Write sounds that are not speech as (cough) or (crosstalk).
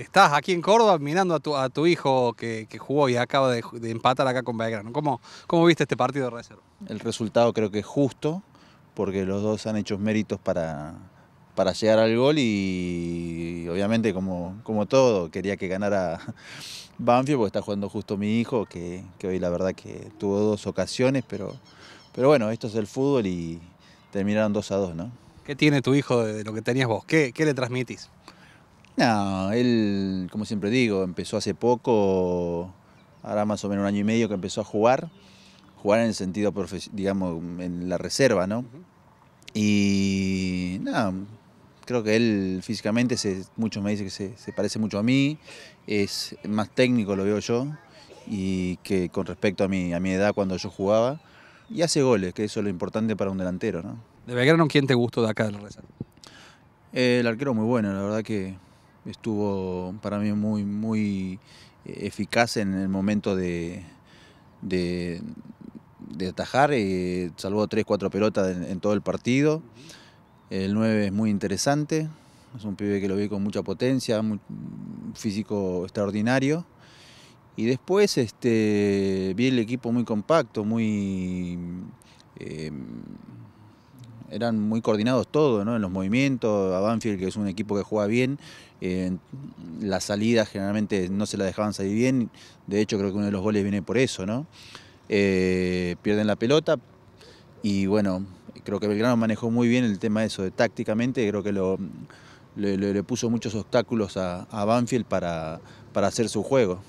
estás aquí en Córdoba mirando a tu, hijo que, jugó y acaba de, empatar acá con Belgrano. ¿Cómo, viste este partido de reserva? El resultado creo que es justo, porque los dos han hecho méritos para, llegar al gol y, obviamente como, todo quería que ganara (laughs) Banfield porque está jugando justo mi hijo que, hoy la verdad que tuvo dos ocasiones pero, bueno esto es el fútbol y terminaron 2 a 2 ¿no? ¿Qué tiene tu hijo de lo que tenías vos? qué le transmitís? No, él, como siempre digo, empezó hace poco, ahora más o menos un año y medio que empezó a jugar, jugar en el sentido, digamos, en la reserva, ¿no? Y no, creo que él físicamente, se, muchos me dicen que se, parece mucho a mí, es más técnico, lo veo yo, y que con respecto a mi, a mi edad cuando yo jugaba, y hace goles, que eso es lo importante para un delantero, ¿no? De Belgrano, ¿quién te gustó de acá la Reserva? el arquero muy bueno, la verdad que estuvo para mí muy, muy eh, eficaz en el momento de, de, atajar, y eh, salvó 3-4 pelotas en, todo el partido. El 9 es muy interesante, es un pibe que lo vi con mucha potencia, físico extraordinario. Y después este, vi el equipo muy compacto, muy... Eh, eran muy coordinados todos, ¿no? En los movimientos, a Banfield, que es un equipo que juega bien, la las salidas generalmente no se la dejaban salir bien, de hecho creo que uno de los goles viene por eso, ¿no? Eh, pierden la pelota y bueno, creo que Belgrano manejó muy bien el tema de eso, de, tácticamente, creo que lo, le, puso muchos obstáculos a, a Banfield para, para hacer su juego.